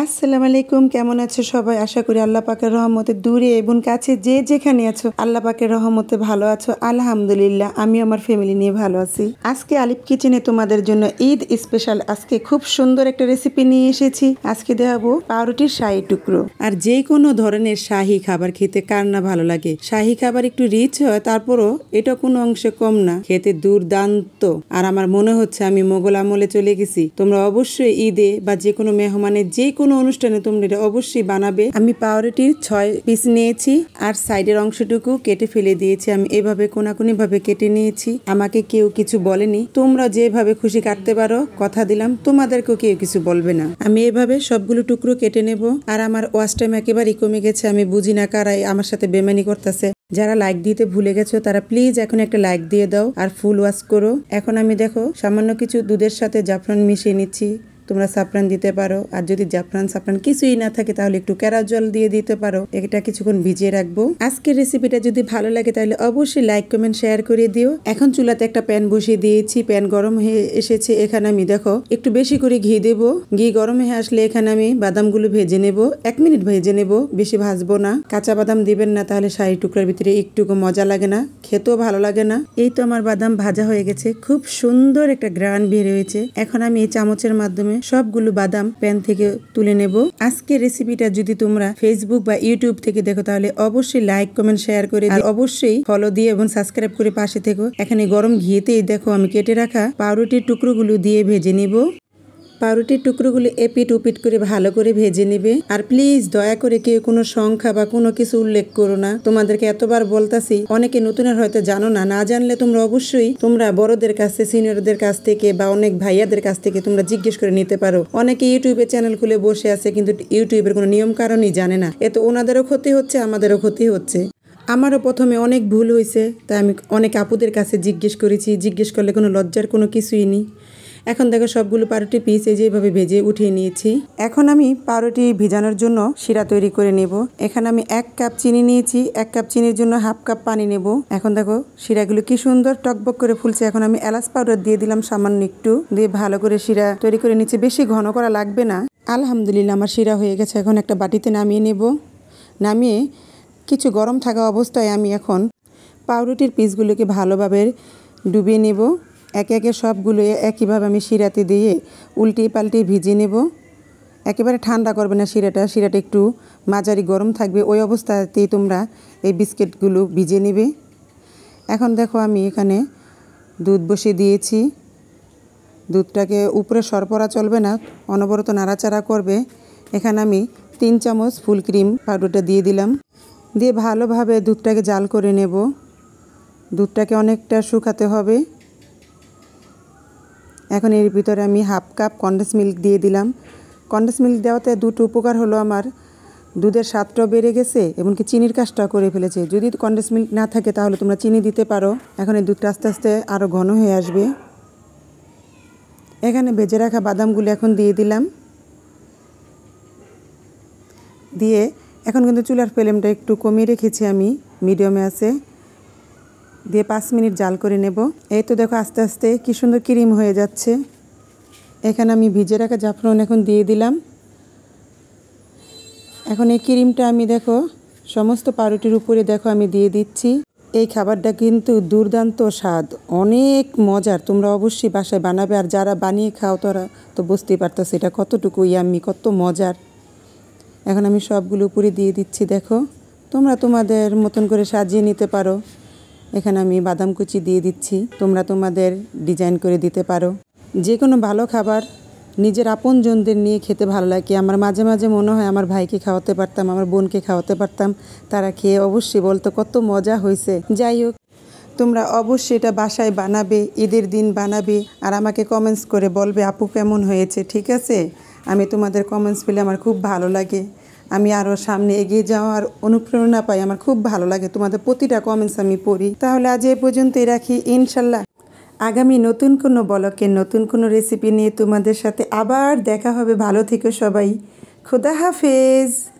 আসসালাম আলাইকুম কেমন আছো সবাই আশা করি আল্লাহ পাকের রহমতে দূরে এবং কাছে যে যেখানে আছো আল্লাহ পাকের রহমতে ভালো আছো আলহামদুলিল্লাহ আমি আমার ফ্যামিলি নিয়ে ভালো আছি আজকে আলিফ কিচেনে তোমাদের জন্য ঈদ স্পেশাল আজকে খুব সুন্দর একটা রেসিপি নিয়ে এসেছি আজকে দেখাবো পাউরুটির শাহী টুকরো আর যে কোনো ধরনের শাহি খাবার খেতে কার না ভালো লাগে শাহি খাবার একটু রিচ হয় তারপরও এটা কোনো অংশে কম না খেতে দুর্দান্ত আর আমার মনে হচ্ছে আমি মোগল আমলে চলে গেছি তোমরা অবশ্যই ঈদে বা যে কোনো মেহমানের যে কোনো কোনো অনুষ্ঠানে তোমরা এটা অবশ্যই বানাবে আমি পাউরুটির ছয় পিস নিয়েছি আর সাইডের অংশটুকু কেটে ফেলে দিয়েছি আমি এভাবে কোনাকুনিভাবে কেটে নিয়েছি আমাকে কেউ কিছু বলেনি তোমরা যেভাবে খুশি কাটতে পারো কথা দিলাম তোমাদেরকেও কেউ কিছু বলবে না আমি এভাবে সবগুলো টুকরো কেটে নেব আর আমার ওয়াশ টাইম একেবারেই কমে গেছে আমি বুঝি না কারাই আমার সাথে বেমানি করতেছে যারা লাইক দিতে ভুলে গেছো তারা প্লিজ এখন একটা লাইক দিয়ে দাও আর ফুল ওয়াশ করো এখন আমি দেখো সামান্য কিছু দুধের সাথে জাফরান মিশিয়ে নিচ্ছি তোমরা সাফরান দিতে পারো আর যদি জাফরান সাফরান কিছুই না থাকে তাহলে একটু ক্যারা জল দিয়ে দিতে পারো এটা কিছুক্ষণ ভিজিয়ে রাখবো আজকের রেসিপিটা যদি ভালো লাগে তাহলে অবশ্যই লাইক কমেন্ট শেয়ার করে দিও এখন চুলাতে একটা প্যান বসিয়ে দিয়েছি প্যান গরম হয়ে এসেছে এখানে আমি দেখো একটু বেশি করে ঘি দেব ঘি গরম হয়ে আসলে এখানে আমি বাদামগুলো ভেজে নেব এক মিনিট ভেজে নেব বেশি ভাজবো না কাঁচা বাদাম দিবেন না তাহলে শাড়ি টুকরার ভিতরে একটুকু মজা লাগে না খেতেও ভালো লাগে না এই তো আমার বাদাম ভাজা হয়ে গেছে খুব সুন্দর একটা গ্রান বের হয়েছে এখন আমি এই চামচের মাধ্যমে সবগুলো বাদাম প্যান থেকে তুলে নেব আজকে রেসিপিটা যদি তোমরা ফেসবুক বা ইউটিউব থেকে দেখো তাহলে অবশ্যই লাইক কমেন্ট শেয়ার করে আর অবশ্যই ফলো দিয়ে এবং সাবস্ক্রাইব করে পাশে থেকো এখানে গরম ঘিয়েতেই দেখো আমি কেটে রাখা পাউরুটির টুকরোগুলো দিয়ে ভেজে নেব পাউরুটির টুকরোগুলি এপিট উপিট করে ভালো করে ভেজে নেবে আর প্লিজ দয়া করে কেউ কোনো সংখ্যা বা কোনো কিছু উল্লেখ করো না তোমাদেরকে এতবার বলতাছি অনেকে নতুনের হয়তো জানো না না জানলে তোমরা অবশ্যই তোমরা বড়দের কাছে সিনিয়রদের কাছ থেকে বা অনেক ভাইয়াদের কাছ থেকে তোমরা জিজ্ঞেস করে নিতে পারো অনেকে ইউটিউবে চ্যানেল খুলে বসে আছে কিন্তু ইউটিউবের কোনো নিয়ম কারণই জানে না এতে ওনাদেরও ক্ষতি হচ্ছে আমাদেরও ক্ষতি হচ্ছে আমারও প্রথমে অনেক ভুল হয়েছে তাই আমি অনেক আপুদের কাছে জিজ্ঞেস করেছি জিজ্ঞেস করলে কোনো লজ্জার কোনো কিছুই নেই এখন দেখো সবগুলো পাউরুটি পিস এই যেভাবে ভেজে উঠিয়ে নিয়েছি এখন আমি পাউরুটি ভিজানোর জন্য শিরা তৈরি করে নেব এখানে আমি এক কাপ চিনি নিয়েছি এক কাপ চিনির জন্য হাফ কাপ পানি নেব এখন দেখো শিরাগুলো কি সুন্দর টকবক করে ফুলছে এখন আমি এলাচ পাউডার দিয়ে দিলাম সামান্য একটু দিয়ে ভালো করে শিরা তৈরি করে নিচ্ছি বেশি ঘন করা লাগবে না আলহামদুলিল্লাহ আমার শিরা হয়ে গেছে এখন একটা বাটিতে নামিয়ে নেব নামিয়ে কিছু গরম থাকা অবস্থায় আমি এখন পাউরুটির পিসগুলোকে ভালোভাবে ডুবিয়ে নেব একে একে সবগুলো একইভাবে আমি শিরাতে দিয়ে উল্টিয়ে পাল্টিয়ে ভিজিয়ে নেব একেবারে ঠান্ডা করবে না শিরাটা শিরাটা একটু মাঝারি গরম থাকবে ওই অবস্থাতেই তোমরা এই বিস্কিটগুলো ভিজে নেবে এখন দেখো আমি এখানে দুধ বসিয়ে দিয়েছি দুধটাকে উপরে সরপরা চলবে না অনবরত নাড়াচাড়া করবে এখানে আমি তিন চামচ ফুল ক্রিম পাউডারটা দিয়ে দিলাম দিয়ে ভালোভাবে দুধটাকে জাল করে নেব দুধটাকে অনেকটা শুকাতে হবে এখন এর ভিতরে আমি হাফ কাপ কন্ডেন্স মিল্ক দিয়ে দিলাম কন্ডেন্স মিল্ক দেওয়াতে দুটো উপকার হলো আমার দুধের স্বাদটাও বেড়ে গেছে এমনকি চিনির কাজটাও করে ফেলেছে যদি কন্ডেন্স মিল্ক না থাকে তাহলে তোমরা চিনি দিতে পারো এখন এই দুধটা আস্তে আস্তে আরও ঘন হয়ে আসবে এখানে ভেজে রাখা বাদামগুলো এখন দিয়ে দিলাম দিয়ে এখন কিন্তু চুলার ফ্লেমটা একটু কমিয়ে রেখেছি আমি মিডিয়ামে আছে দিয়ে পাঁচ মিনিট জাল করে নেব এই তো দেখো আস্তে আস্তে কি সুন্দর ক্রিম হয়ে যাচ্ছে এখানে আমি ভিজে রাখা জাফরন এখন দিয়ে দিলাম এখন এই ক্রিমটা আমি দেখো সমস্ত পাউরুটির উপরে দেখো আমি দিয়ে দিচ্ছি এই খাবারটা কিন্তু দুর্দান্ত স্বাদ অনেক মজার তোমরা অবশ্যই বাসায় বানাবে আর যারা বানিয়ে খাও তারা তো বুঝতেই পারতো সেটা কতটুকু ইয়াম্মি কত মজার এখন আমি সবগুলো উপরে দিয়ে দিচ্ছি দেখো তোমরা তোমাদের মতন করে সাজিয়ে নিতে পারো এখানে আমি বাদাম কুচি দিয়ে দিচ্ছি তোমরা তোমাদের ডিজাইন করে দিতে পারো যে কোনো ভালো খাবার নিজের আপনজনদের নিয়ে খেতে ভালো লাগে আমার মাঝে মাঝে মনে হয় আমার ভাইকে খাওয়াতে পারতাম আমার বোনকে খাওয়াতে পারতাম তারা খেয়ে অবশ্যই বলতো কত মজা হয়েছে যাই হোক তোমরা অবশ্যই এটা বাসায় বানাবে ঈদের দিন বানাবে আর আমাকে কমেন্টস করে বলবে আপু কেমন হয়েছে ঠিক আছে আমি তোমাদের কমেন্টস পেলে আমার খুব ভালো লাগে আমি আরও সামনে এগিয়ে যাওয়ার অনুপ্রেরণা পাই আমার খুব ভালো লাগে তোমাদের প্রতিটা কমেন্টস আমি পড়ি তাহলে আজ এ পর্যন্তই রাখি ইনশাল্লাহ আগামী নতুন কোনো বলকের নতুন কোনো রেসিপি নিয়ে তোমাদের সাথে আবার দেখা হবে ভালো থেকো সবাই খুদা হাফেজ